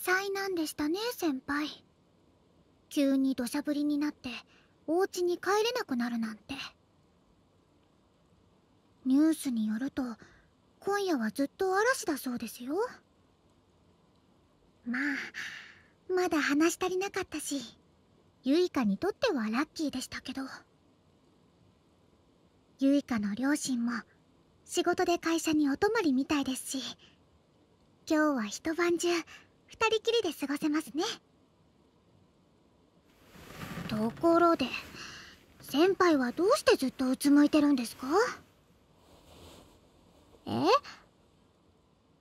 災難でしたね先輩急に土砂降りになってお家に帰れなくなるなんてニュースによると今夜はずっと嵐だそうですよまあまだ話し足りなかったしゆいかにとってはラッキーでしたけどゆいかの両親も仕事で会社にお泊まりみたいですし今日は一晩中二人きりで過ごせますねところで先輩はどうしてずっとうつむいてるんですかえ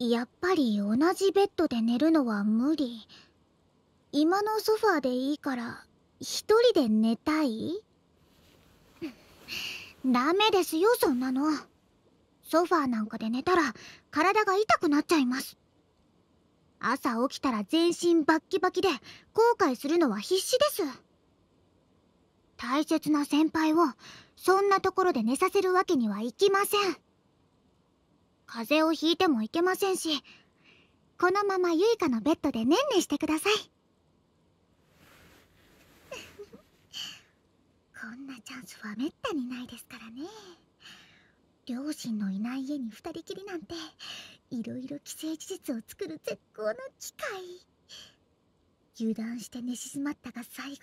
やっぱり同じベッドで寝るのは無理今のソファーでいいから一人で寝たい ダメですよそんなのソファーなんかで寝たら体が痛くなっちゃいます朝起きたら全身バッキバキで後悔するのは必死です大切な先輩をそんなところで寝させるわけにはいきません風邪をひいてもいけませんしこのままゆいかのベッドでねんねしてください こんなチャンスはめったにないですからね両親のいない家に二人きりなんていろいろ既成事実を作る絶好の機会油断して寝静まったが最後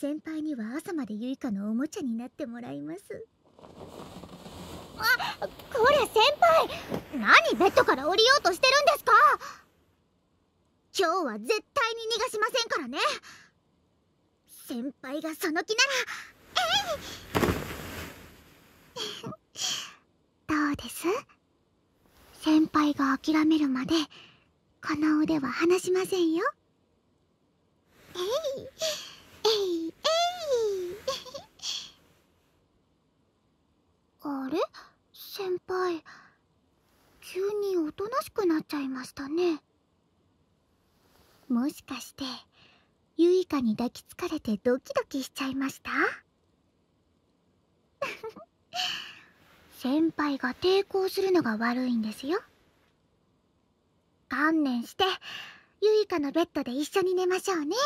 先輩には朝までゆいかのおもちゃになってもらいますあこれ先輩何ベッドから降りようとしてるんですか今日は絶対に逃がしませんからね先輩がその気ならえい輩が諦めるまでこの腕は離しませんよえいえいえいあれ先輩急におとなしくなっちゃいましたねもしかしてゆいかに抱きつかれてドキドキしちゃいました 先輩が抵抗するのが悪いんですよ観念してゆいかのベッドで一緒に寝ましょうね。